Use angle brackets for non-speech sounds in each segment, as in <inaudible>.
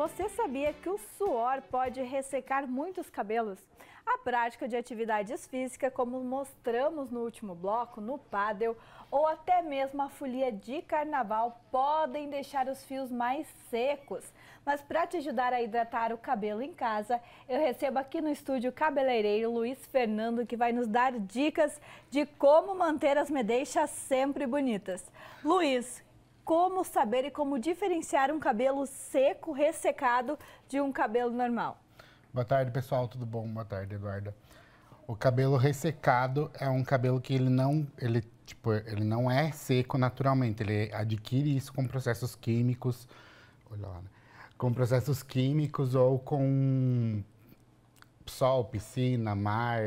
Você sabia que o suor pode ressecar muitos cabelos? A prática de atividades físicas, como mostramos no último bloco, no paddle ou até mesmo a folia de carnaval, podem deixar os fios mais secos. Mas para te ajudar a hidratar o cabelo em casa, eu recebo aqui no estúdio o cabeleireiro Luiz Fernando, que vai nos dar dicas de como manter as medeixas sempre bonitas. Luiz, como saber e como diferenciar um cabelo seco, ressecado, de um cabelo normal? Boa tarde, pessoal. Tudo bom? Boa tarde, Eduarda. O cabelo ressecado é um cabelo que ele não, ele, tipo, ele não é seco naturalmente. Ele adquire isso com processos químicos, olha lá, né? com processos químicos ou com sol, piscina, mar,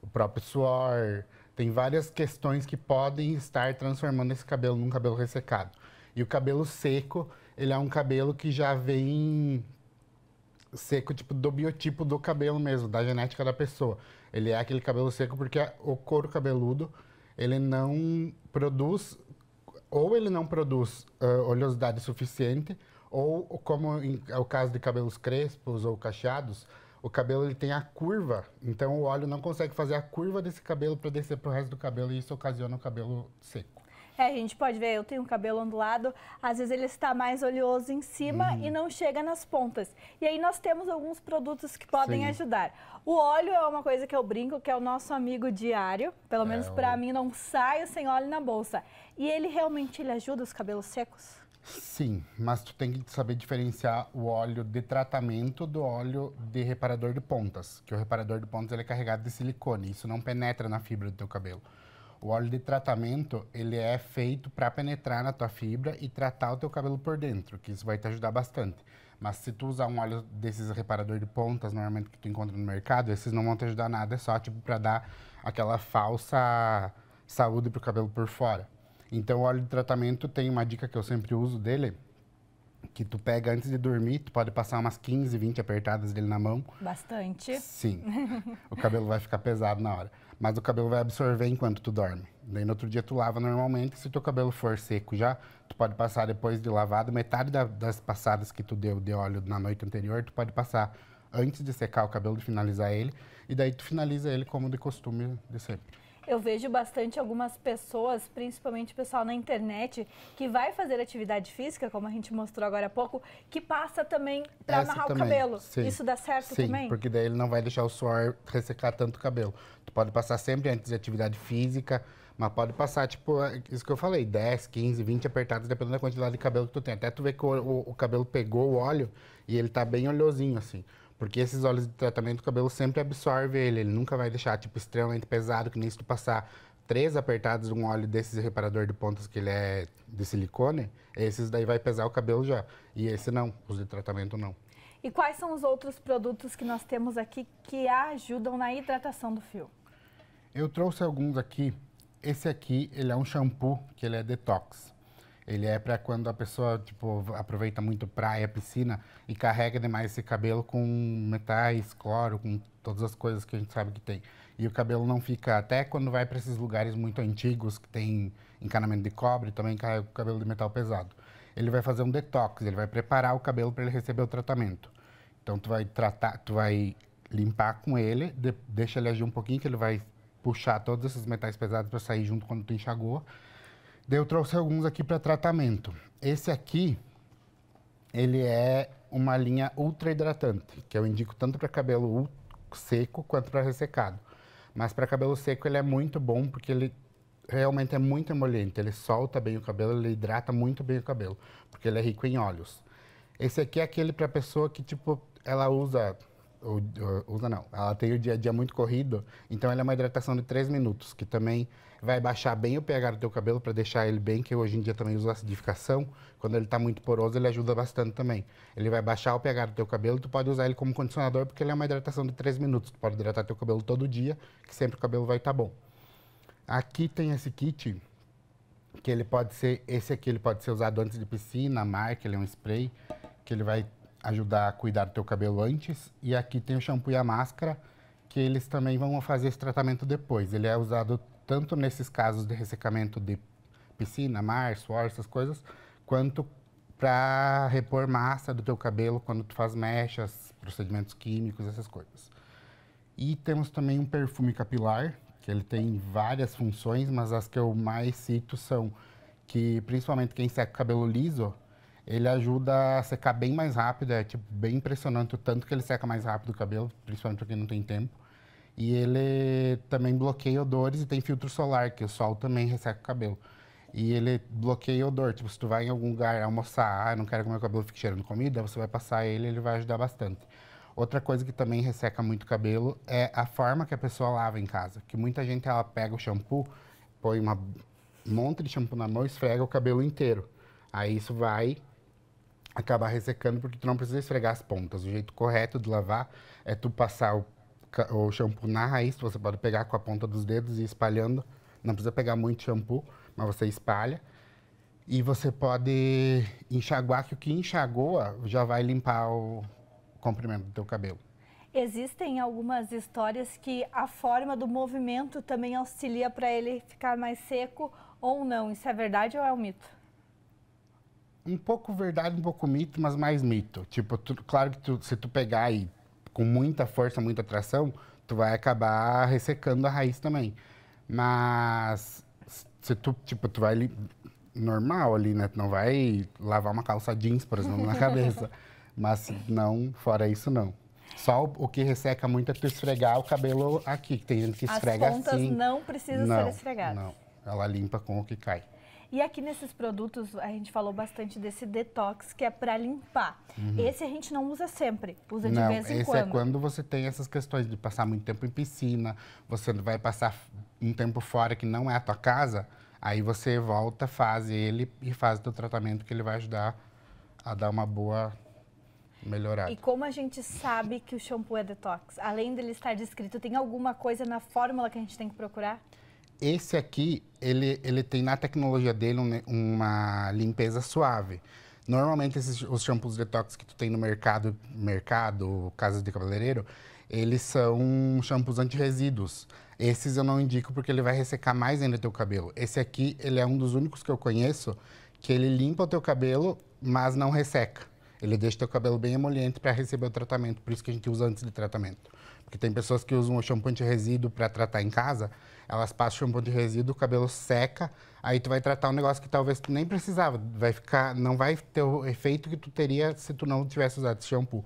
o próprio suor, tem várias questões que podem estar transformando esse cabelo num cabelo ressecado. E o cabelo seco, ele é um cabelo que já vem seco tipo do biotipo do cabelo mesmo, da genética da pessoa. Ele é aquele cabelo seco porque o couro cabeludo, ele não produz ou ele não produz uh, oleosidade suficiente, ou como em, é o caso de cabelos crespos ou cacheados, o cabelo ele tem a curva, então o óleo não consegue fazer a curva desse cabelo para descer para o resto do cabelo e isso ocasiona o cabelo seco. É, a gente pode ver, eu tenho um cabelo ondulado, às vezes ele está mais oleoso em cima uhum. e não chega nas pontas. E aí nós temos alguns produtos que podem Sim. ajudar. O óleo é uma coisa que eu brinco, que é o nosso amigo diário, pelo é menos para o... mim não saio sem óleo na bolsa. E ele realmente ele ajuda os cabelos secos? Sim, mas tu tem que saber diferenciar o óleo de tratamento do óleo de reparador de pontas, que o reparador de pontas ele é carregado de silicone, isso não penetra na fibra do teu cabelo. O óleo de tratamento, ele é feito para penetrar na tua fibra e tratar o teu cabelo por dentro, que isso vai te ajudar bastante. Mas se tu usar um óleo desses reparador de pontas, normalmente que tu encontra no mercado, esses não vão te ajudar nada, é só tipo para dar aquela falsa saúde pro cabelo por fora. Então, o óleo de tratamento tem uma dica que eu sempre uso dele, que tu pega antes de dormir, tu pode passar umas 15, 20 apertadas dele na mão. Bastante. Sim. <laughs> o cabelo vai ficar pesado na hora. Mas o cabelo vai absorver enquanto tu dorme. Daí no outro dia tu lava normalmente. Se teu cabelo for seco já, tu pode passar depois de lavado. Metade da, das passadas que tu deu de óleo na noite anterior, tu pode passar antes de secar o cabelo, de finalizar ele. E daí tu finaliza ele como de costume de sempre. Eu vejo bastante algumas pessoas, principalmente o pessoal na internet, que vai fazer atividade física, como a gente mostrou agora há pouco, que passa também para amarrar também. o cabelo. Sim. Isso dá certo Sim, também? porque daí ele não vai deixar o suor ressecar tanto o cabelo. Tu pode passar sempre antes de atividade física, mas pode passar, tipo, é, isso que eu falei, 10, 15, 20 apertadas, dependendo da quantidade de cabelo que tu tem. Até tu ver que o, o, o cabelo pegou o óleo e ele tá bem oleosinho, assim. Porque esses óleos de tratamento, o cabelo sempre absorve ele. Ele nunca vai deixar, tipo, extremamente pesado, que nem se tu passar três apertados de um óleo desses reparador de pontas que ele é de silicone, esses daí vai pesar o cabelo já. E esse não, os de tratamento não. E quais são os outros produtos que nós temos aqui que ajudam na hidratação do fio? Eu trouxe alguns aqui. Esse aqui, ele é um shampoo, que ele é detox. Ele é para quando a pessoa, tipo, aproveita muito praia, piscina e carrega demais esse cabelo com metais, cloro, com todas as coisas que a gente sabe que tem. E o cabelo não fica, até quando vai para esses lugares muito antigos que tem encanamento de cobre, também carrega o cabelo de metal pesado. Ele vai fazer um detox, ele vai preparar o cabelo para ele receber o tratamento. Então tu vai tratar, tu vai limpar com ele, de, deixa ele agir um pouquinho que ele vai puxar todos esses metais pesados para sair junto quando tu enxagou eu trouxe alguns aqui para tratamento. Esse aqui, ele é uma linha ultra hidratante, que eu indico tanto para cabelo seco quanto para ressecado. Mas para cabelo seco ele é muito bom porque ele realmente é muito emoliente, ele solta bem o cabelo, ele hidrata muito bem o cabelo, porque ele é rico em óleos. Esse aqui é aquele para pessoa que tipo ela usa ou, usa não, ela tem o dia a dia muito corrido, então ela é uma hidratação de 3 minutos, que também vai baixar bem o pH do teu cabelo para deixar ele bem, que hoje em dia também usa acidificação, quando ele está muito poroso ele ajuda bastante também. Ele vai baixar o pH do teu cabelo, tu pode usar ele como condicionador porque ele é uma hidratação de 3 minutos, tu pode hidratar teu cabelo todo dia, que sempre o cabelo vai estar tá bom. Aqui tem esse kit, que ele pode ser, esse aqui ele pode ser usado antes de piscina, marca, ele é um spray, que ele vai ajudar a cuidar do teu cabelo antes. E aqui tem o shampoo e a máscara, que eles também vão fazer esse tratamento depois. Ele é usado tanto nesses casos de ressecamento de piscina, mar, suor, essas coisas, quanto para repor massa do teu cabelo quando tu faz mechas, procedimentos químicos, essas coisas. E temos também um perfume capilar, que ele tem várias funções, mas as que eu mais cito são que principalmente quem seca cabelo liso, ele ajuda a secar bem mais rápido, é tipo bem impressionante o tanto que ele seca mais rápido o cabelo, principalmente para quem não tem tempo. E ele também bloqueia odores e tem filtro solar, que o sol também resseca o cabelo. E ele bloqueia odor, tipo, se tu vai em algum lugar almoçar, ah, não quero que meu cabelo fique cheirando comida, você vai passar ele, ele vai ajudar bastante. Outra coisa que também resseca muito o cabelo é a forma que a pessoa lava em casa, que muita gente ela pega o shampoo, põe uma monte de shampoo na mão, esfrega o cabelo inteiro. Aí isso vai acabar ressecando porque tu não precisa esfregar as pontas. O jeito correto de lavar é tu passar o, o shampoo na raiz, você pode pegar com a ponta dos dedos e espalhando. Não precisa pegar muito shampoo, mas você espalha. E você pode enxaguar, que o que enxagoa já vai limpar o comprimento do teu cabelo. Existem algumas histórias que a forma do movimento também auxilia para ele ficar mais seco ou não. Isso é verdade ou é um mito? um pouco verdade, um pouco mito, mas mais mito. Tipo, tu, claro que tu, se tu pegar aí com muita força, muita atração, tu vai acabar ressecando a raiz também. Mas se tu, tipo, tu vai ali normal ali, né? Tu não vai lavar uma calça jeans, por exemplo, na cabeça. <laughs> Mas não, fora isso, não. Só o, o que resseca muito é tu esfregar o cabelo aqui, que tem gente que esfrega assim. As pontas assim. não precisam não, ser esfregadas. Não, ela limpa com o que cai. E aqui nesses produtos a gente falou bastante desse detox que é para limpar. Uhum. Esse a gente não usa sempre, usa não, de vez em quando. Esse é quando você tem essas questões de passar muito tempo em piscina, você vai passar um tempo fora que não é a tua casa, aí você volta, faz ele e faz o teu tratamento que ele vai ajudar a dar uma boa melhorada. E como a gente sabe que o shampoo é detox? Além dele estar descrito, tem alguma coisa na fórmula que a gente tem que procurar? Esse aqui, ele, ele tem na tecnologia dele um, uma limpeza suave. Normalmente, esses, os shampoos detox que tu tem no mercado, mercado casa de cabeleireiro, eles são shampoos anti-resíduos. Esses eu não indico porque ele vai ressecar mais ainda teu cabelo. Esse aqui, ele é um dos únicos que eu conheço que ele limpa o teu cabelo, mas não resseca. Ele deixa o teu cabelo bem emoliente para receber o tratamento, por isso que a gente usa antes do tratamento. Porque tem pessoas que usam o shampoo anti-resíduo para tratar em casa elas passam shampoo de resíduo, o cabelo seca, aí tu vai tratar um negócio que talvez tu nem precisava, vai ficar, não vai ter o efeito que tu teria se tu não tivesse usado esse shampoo.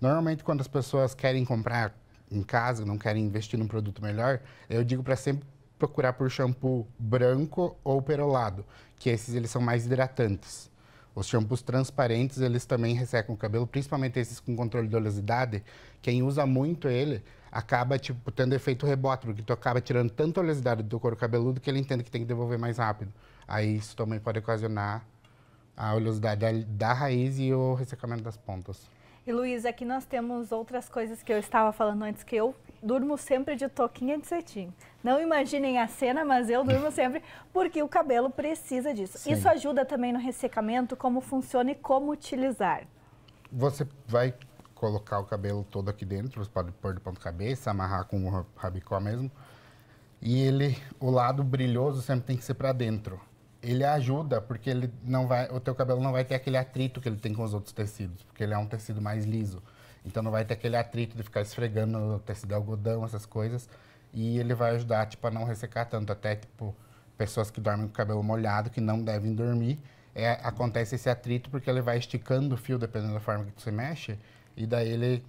Normalmente quando as pessoas querem comprar em casa, não querem investir num produto melhor, eu digo para sempre procurar por shampoo branco ou perolado, que esses eles são mais hidratantes. Os shampoos transparentes, eles também ressecam o cabelo, principalmente esses com controle de oleosidade. Quem usa muito ele acaba tipo tendo efeito rebote, porque tu acaba tirando tanta oleosidade do teu couro cabeludo que ele entende que tem que devolver mais rápido. Aí isso também pode ocasionar a oleosidade da raiz e o ressecamento das pontas. E Luiz, aqui nós temos outras coisas que eu estava falando antes, que eu durmo sempre de toquinha de cetim. Não imaginem a cena, mas eu durmo <laughs> sempre porque o cabelo precisa disso. Sim. Isso ajuda também no ressecamento, como funciona e como utilizar. Você vai colocar o cabelo todo aqui dentro, você pode pôr de ponta cabeça, amarrar com o rabicó mesmo. E ele, o lado brilhoso sempre tem que ser para dentro ele ajuda, porque ele não vai, o teu cabelo não vai ter aquele atrito que ele tem com os outros tecidos, porque ele é um tecido mais liso. Então não vai ter aquele atrito de ficar esfregando o tecido algodão, essas coisas. E ele vai ajudar, tipo, a não ressecar tanto. Até, tipo, pessoas que dormem com o cabelo molhado, que não devem dormir, é, acontece esse atrito porque ele vai esticando o fio, dependendo da forma que você mexe, e daí ele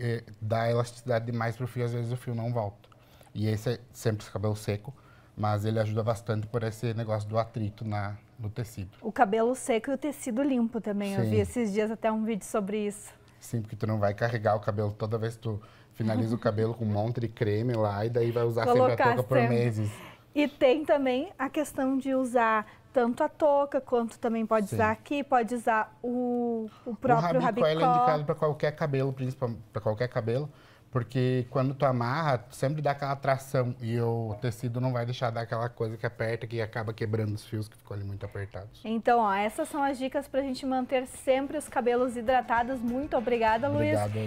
eh, dá elasticidade demais pro fio, às vezes o fio não volta. E esse é sempre esse cabelo seco mas ele ajuda bastante por esse negócio do atrito na, no tecido. O cabelo seco e o tecido limpo também. Sim. Eu vi esses dias até um vídeo sobre isso. Sim, porque tu não vai carregar o cabelo toda vez que tu finaliza o cabelo com um monte de creme lá e daí vai usar Colocar sempre a touca por meses. E tem também a questão de usar tanto a touca quanto também pode Sim. usar aqui, pode usar o, o próprio o rabicó. O é rabicó é indicado para qualquer cabelo, principalmente para qualquer cabelo, porque quando tu amarra, sempre dá aquela tração e o tecido não vai deixar dar aquela coisa que aperta, que acaba quebrando os fios que ficam ali muito apertados. Então, ó, essas são as dicas para a gente manter sempre os cabelos hidratados. Muito obrigada, Obrigado. Luiz.